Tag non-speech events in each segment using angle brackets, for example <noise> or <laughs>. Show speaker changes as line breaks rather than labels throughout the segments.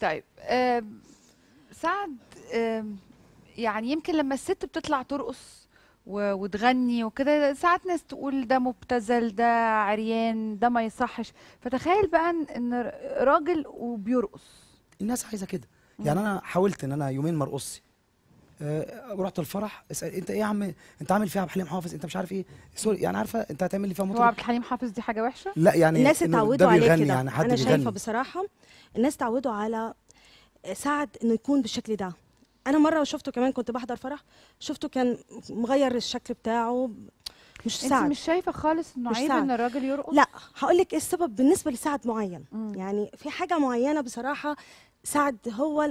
طيب سعد يعني يمكن لما الست بتطلع ترقص وتغني وكده ساعات ناس تقول ده مبتذل ده عريان ده ما يصحش فتخيل بقى ان راجل وبيرقص
الناس عايزه كده يعني انا حاولت ان انا يومين ما ارقصش آه، رحت الفرح اسال انت ايه يا عم انت عامل فيها عبد الحليم حافظ انت مش عارف ايه سوري يعني عارفه انت هتعمل لي فيها مطرب هو عبد الحليم حافظ دي حاجه وحشه لا يعني الناس اتعودوا عليه كده يعني انا بيغني. شايفه بصراحه الناس اتعودوا
على سعد انه يكون بالشكل ده انا مره شفته كمان كنت بحضر فرح شفته كان مغير الشكل بتاعه مش سعد انت مش شايفه خالص انه عيب ان الراجل يرقص لا هقول لك ايه السبب بالنسبه لسعد معين مم. يعني في حاجه معينه بصراحه سعد هو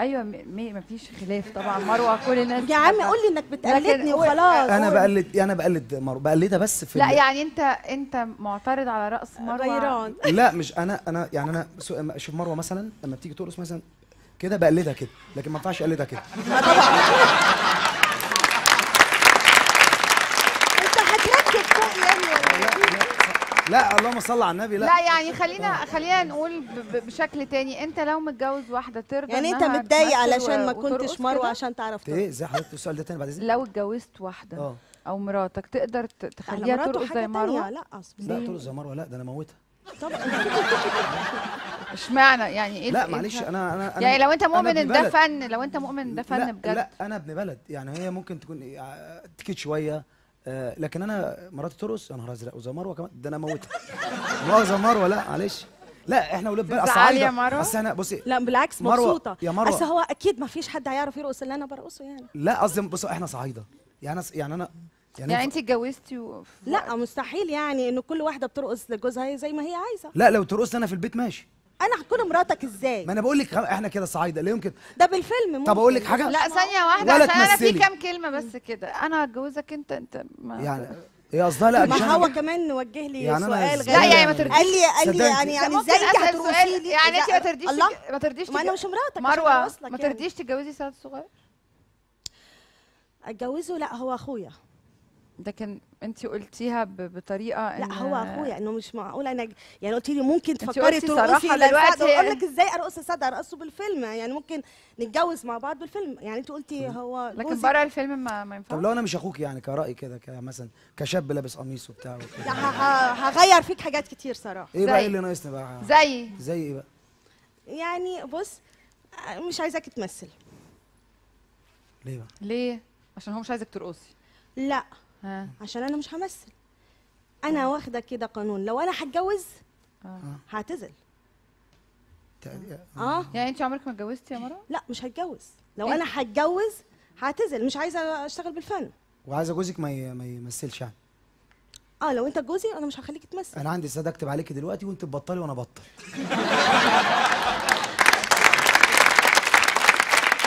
ايوه ما فيش خلاف طبعا مروه كل الناس يا عم قول لي انك بتقلدني وخلاص انا بقلد
انا بقلد مروه بقلدها بس في لا يعني
انت انت معترض على راس مروه غيران
لا مش انا انا يعني انا شوف مروه مثلا لما بتيجي ترقص مثلا كده بقلدها كده لكن ما ينفعش اقلدها كده لا اللهم صل على النبي لا لا
يعني خلينا خلينا نقول بشكل تاني انت لو متجوز واحده ترضى يعني انت متضايق علشان ما كنتش
مروه عشان تعرف ترقص ايه ازاي حضرتك السؤال ده تاني بعد اذنك لو
اتجوزت واحده اه او مراتك تقدر تخليها ترقص زي مروه لا اصلا لا ترقص زي
مروه لا ده انا موتها طبعا
<laughs> اشمعنى يعني ايه لا إيه معلش انا انا يعني لو انت مؤمن ان ده فن لو انت مؤمن ان ده فن بجد
لا انا ابن بلد يعني هي ممكن تكون آه، تكيت شويه آه، لكن انا مراتي ترقص يا نهار ازرق وزمروه كمان ده انا موتها <laughs> لا مروه لا معلش لا احنا ولاد بلد اصل يا مروه اصل انا بصي لا
بالعكس مبسوطه يا مروه اصل هو اكيد ما فيش حد هيعرف يرقص اللي انا برقصه يعني
لا قصدي بص احنا صعيده يعني يعني انا يعني, يعني
انت اتجوزتي و... لا مستحيل يعني ان كل واحده بترقص لجوزها زي ما هي عايزه
لا لو ترقص انا في البيت ماشي
انا هكون مراتك ازاي ما انا
بقول لك احنا كده صعايده ليه يمكن
ده بالفيلم ممكن. طب اقول لك حاجه لا ثانيه
واحده عشان انا في كام
كلمه بس كده انا هتجوزك انت انت ما يعني
هي إيه قصدها لا ما هو
كمان
وجه لي يعني سؤال غير لا يعني ما ترضيش قال لي قال لي يعني يعني ازاي انت هتروحي لي يعني انت ما ترضيش ما ترديش ما انا مش مراتك مروه ما يعني. ترضيش تتجوزي سعد الصغير
اتجوزه لا هو اخويا لكن انت قلتيها بطريقه إن لا هو اخويا انه مش معقول انا يعني قلت لي ممكن تفكري ترقصي دلوقتي اقول لك ازاي ارقص سادة ارقصه بالفيلم يعني ممكن نتجوز مع بعض بالفيلم يعني انت قلتي هو لكن بره الفيلم ما, ما ينفعش
طب لو انا مش اخوك يعني كراي كده مثلا كشاب لابس قميص وبتاع
هغير فيك حاجات كتير صراحه ايه بقى اللي ناقصني بقى زي زي ايه بقى يعني بص مش عايزاك تمثل ليه بقى ليه عشان هو مش عايزك ترقصي لا ها. عشان انا مش همثل انا واخده كده قانون لو انا هتجوز هعتزل اه يعني انت عمرك ما اتجوزتي يا مرة؟ لا مش هتجوز لو إيه؟ انا هتجوز هعتزل مش عايزه اشتغل بالفن
وعايزه جوزك ما ما يمثلش يعني
اه لو انت جوزي انا مش هخليك تمثل
انا عندي استعداد اكتب عليكي دلوقتي وانت تبطلي وانا بطل <laughs>